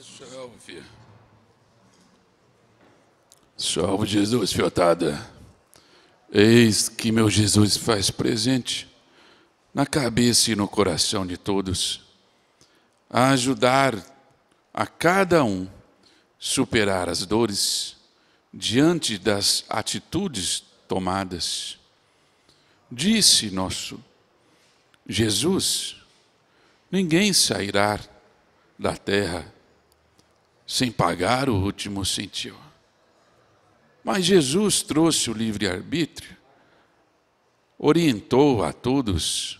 Isso é alvo, filho. Salve Jesus, fiotada. Eis que meu Jesus faz presente na cabeça e no coração de todos, a ajudar a cada um superar as dores diante das atitudes tomadas. Disse nosso Jesus: Ninguém sairá da terra sem pagar o último sentiu. Mas Jesus trouxe o livre-arbítrio, orientou a todos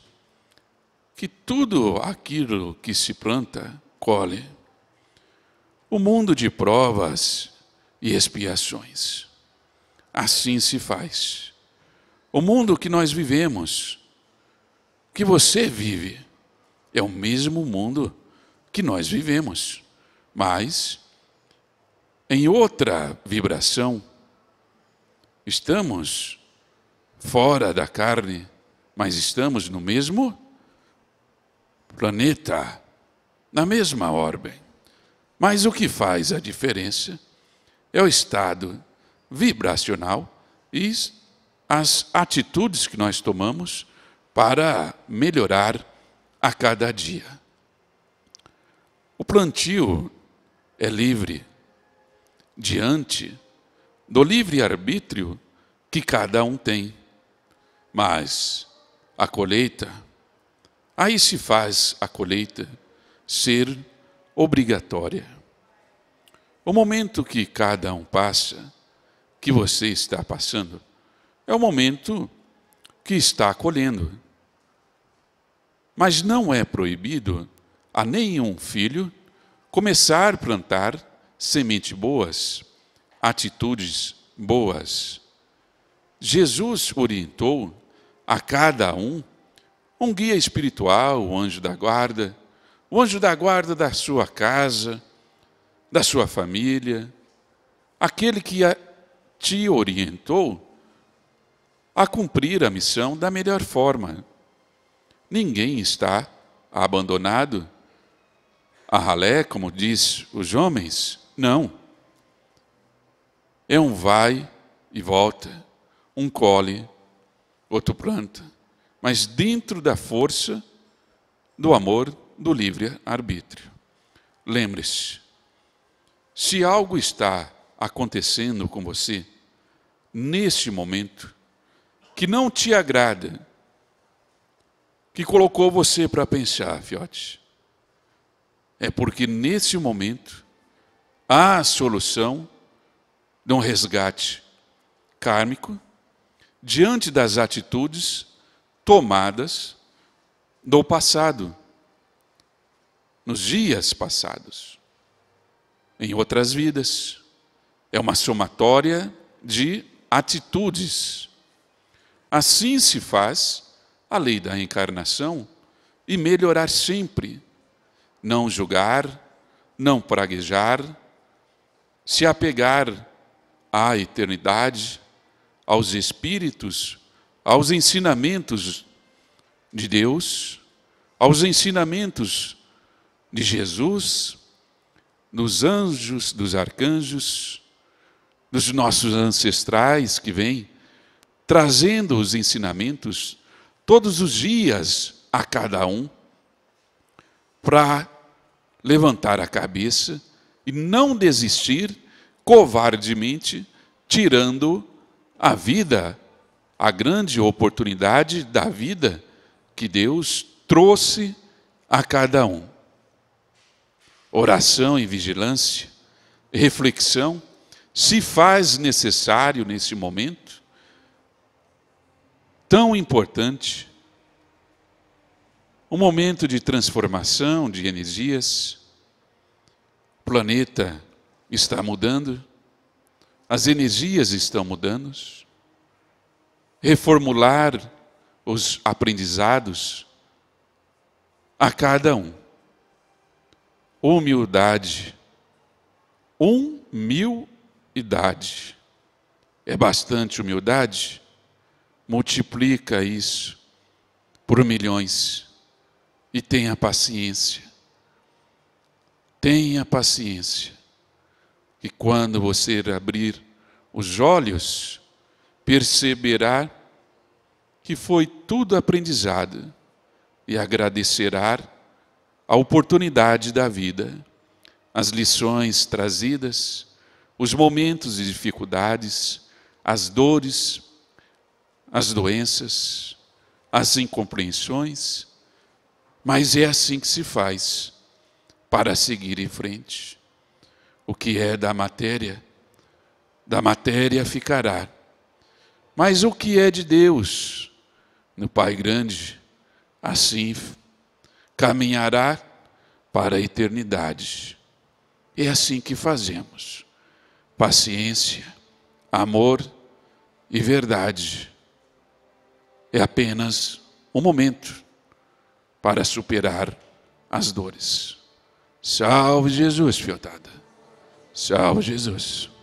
que tudo aquilo que se planta, colhe. O mundo de provas e expiações. Assim se faz. O mundo que nós vivemos, que você vive, é o mesmo mundo que nós vivemos, mas em outra vibração. Estamos fora da carne, mas estamos no mesmo planeta, na mesma ordem. Mas o que faz a diferença é o estado vibracional e as atitudes que nós tomamos para melhorar a cada dia. O plantio é livre, diante do livre-arbítrio que cada um tem. Mas a colheita, aí se faz a colheita ser obrigatória. O momento que cada um passa, que você está passando, é o momento que está colhendo. Mas não é proibido a nenhum filho começar a plantar sementes boas, atitudes boas. Jesus orientou a cada um um guia espiritual, o anjo da guarda, o anjo da guarda da sua casa, da sua família, aquele que te orientou a cumprir a missão da melhor forma. Ninguém está abandonado a ralé, como diz os homens, não. É um vai e volta, um colhe, outro planta, mas dentro da força do amor do livre arbítrio. Lembre-se, se algo está acontecendo com você neste momento que não te agrada, que colocou você para pensar, fiote, é porque nesse momento há solução de um resgate kármico diante das atitudes tomadas no passado, nos dias passados, em outras vidas. É uma somatória de atitudes. Assim se faz a lei da reencarnação e melhorar sempre. Não julgar, não praguejar, se apegar à eternidade, aos espíritos, aos ensinamentos de Deus, aos ensinamentos de Jesus, dos anjos, dos arcanjos, dos nossos ancestrais que vêm trazendo os ensinamentos todos os dias a cada um para levantar a cabeça e não desistir covardemente, tirando a vida, a grande oportunidade da vida que Deus trouxe a cada um. Oração e vigilância, reflexão, se faz necessário nesse momento tão importante, um momento de transformação de energias planeta está mudando, as energias estão mudando, reformular os aprendizados a cada um. Humildade. Humildade. É bastante humildade? Multiplica isso por milhões e tenha paciência. Tenha paciência, que quando você abrir os olhos, perceberá que foi tudo aprendizado e agradecerá a oportunidade da vida, as lições trazidas, os momentos de dificuldades, as dores, as doenças, as incompreensões, mas é assim que se faz para seguir em frente. O que é da matéria, da matéria ficará. Mas o que é de Deus, no Pai grande, assim caminhará para a eternidade. É assim que fazemos. Paciência, amor e verdade. É apenas um momento para superar as dores. Salve Jesus, fiotada. Salve Jesus.